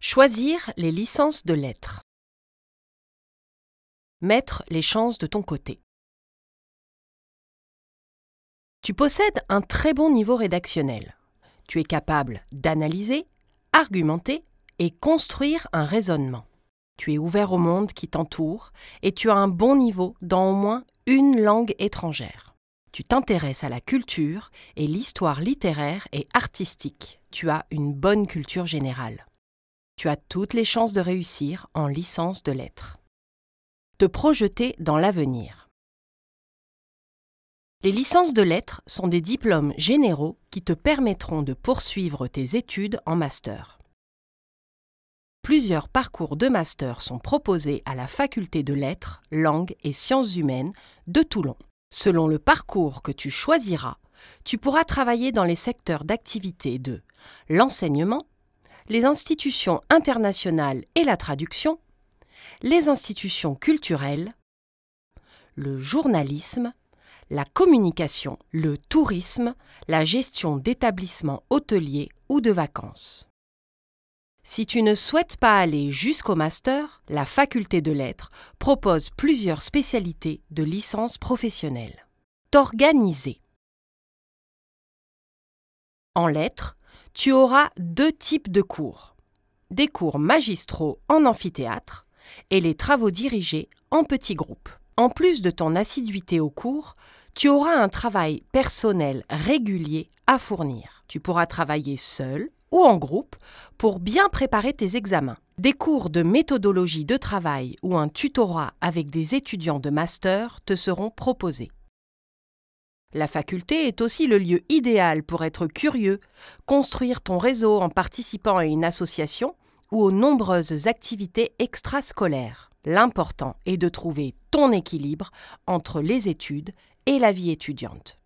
Choisir les licences de lettres. Mettre les chances de ton côté. Tu possèdes un très bon niveau rédactionnel. Tu es capable d'analyser, argumenter et construire un raisonnement. Tu es ouvert au monde qui t'entoure et tu as un bon niveau dans au moins une langue étrangère. Tu t'intéresses à la culture et l'histoire littéraire et artistique. Tu as une bonne culture générale tu as toutes les chances de réussir en licence de lettres. Te projeter dans l'avenir. Les licences de lettres sont des diplômes généraux qui te permettront de poursuivre tes études en master. Plusieurs parcours de master sont proposés à la faculté de lettres, langues et sciences humaines de Toulon. Selon le parcours que tu choisiras, tu pourras travailler dans les secteurs d'activité de l'enseignement, les institutions internationales et la traduction, les institutions culturelles, le journalisme, la communication, le tourisme, la gestion d'établissements hôteliers ou de vacances. Si tu ne souhaites pas aller jusqu'au master, la faculté de lettres propose plusieurs spécialités de licence professionnelle. T'organiser. En lettres, tu auras deux types de cours. Des cours magistraux en amphithéâtre et les travaux dirigés en petits groupes. En plus de ton assiduité au cours, tu auras un travail personnel régulier à fournir. Tu pourras travailler seul ou en groupe pour bien préparer tes examens. Des cours de méthodologie de travail ou un tutorat avec des étudiants de master te seront proposés. La faculté est aussi le lieu idéal pour être curieux, construire ton réseau en participant à une association ou aux nombreuses activités extrascolaires. L'important est de trouver ton équilibre entre les études et la vie étudiante.